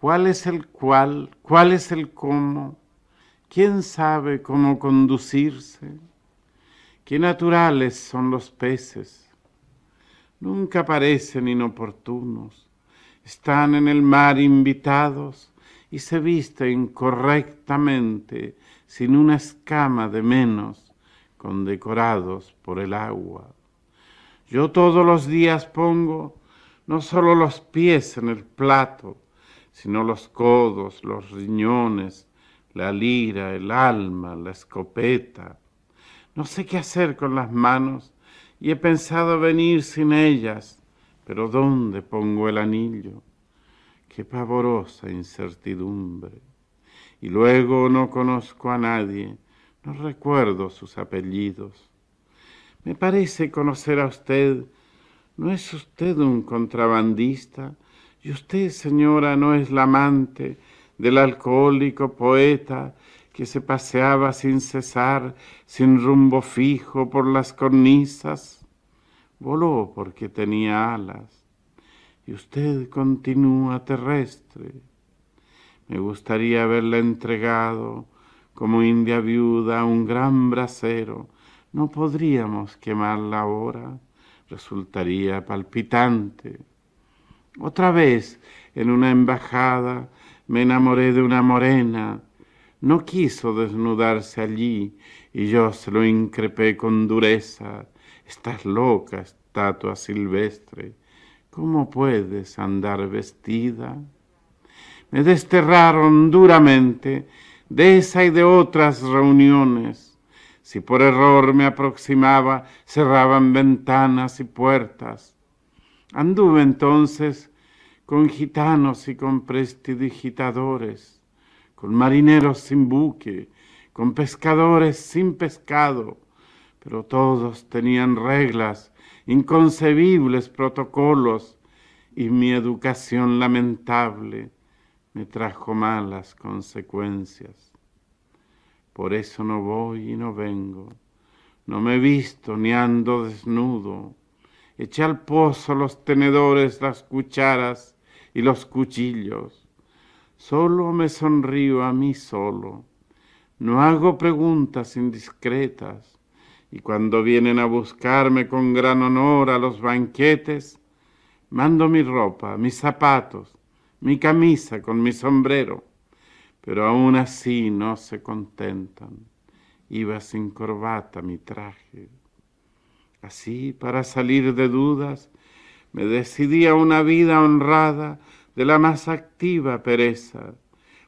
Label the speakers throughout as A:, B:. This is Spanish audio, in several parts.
A: cuál es el cuál, cuál es el cómo, quién sabe cómo conducirse, qué naturales son los peces. Nunca parecen inoportunos, están en el mar invitados y se visten correctamente, sin una escama de menos, condecorados por el agua. Yo todos los días pongo no solo los pies en el plato, sino los codos, los riñones, la lira, el alma, la escopeta. No sé qué hacer con las manos y he pensado venir sin ellas, pero ¿dónde pongo el anillo? Qué pavorosa incertidumbre. Y luego no conozco a nadie, no recuerdo sus apellidos. Me parece conocer a usted. ¿No es usted un contrabandista? Y usted, señora, no es la amante del alcohólico poeta que se paseaba sin cesar, sin rumbo fijo por las cornisas. Voló porque tenía alas. Y usted continúa terrestre. Me gustaría haberla entregado como india viuda un gran brasero. No podríamos quemarla ahora. Resultaría palpitante. Otra vez, en una embajada, me enamoré de una morena. No quiso desnudarse allí y yo se lo increpé con dureza. Estás loca, estatua silvestre. ¿Cómo puedes andar vestida? Me desterraron duramente de esa y de otras reuniones. Si por error me aproximaba, cerraban ventanas y puertas. Anduve entonces con gitanos y con prestidigitadores, con marineros sin buque, con pescadores sin pescado, pero todos tenían reglas, inconcebibles protocolos, y mi educación lamentable me trajo malas consecuencias. Por eso no voy y no vengo, no me visto ni ando desnudo, eché al pozo los tenedores, las cucharas, y los cuchillos. Solo me sonrío a mí solo. No hago preguntas indiscretas. Y cuando vienen a buscarme con gran honor a los banquetes, mando mi ropa, mis zapatos, mi camisa con mi sombrero. Pero aún así no se contentan. Iba sin corbata mi traje. Así, para salir de dudas, me decidí a una vida honrada de la más activa pereza.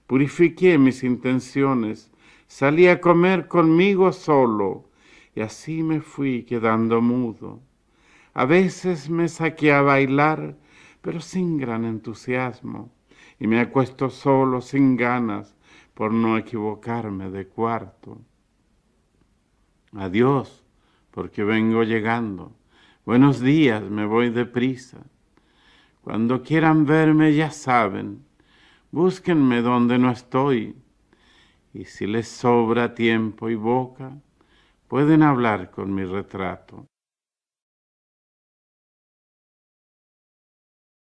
A: Purifiqué mis intenciones, salí a comer conmigo solo, y así me fui quedando mudo. A veces me saqué a bailar, pero sin gran entusiasmo, y me acuesto solo, sin ganas, por no equivocarme de cuarto. Adiós, porque vengo llegando. Buenos días, me voy deprisa. Cuando quieran verme ya saben, búsquenme donde no estoy. Y si les sobra tiempo y boca, pueden hablar con mi retrato.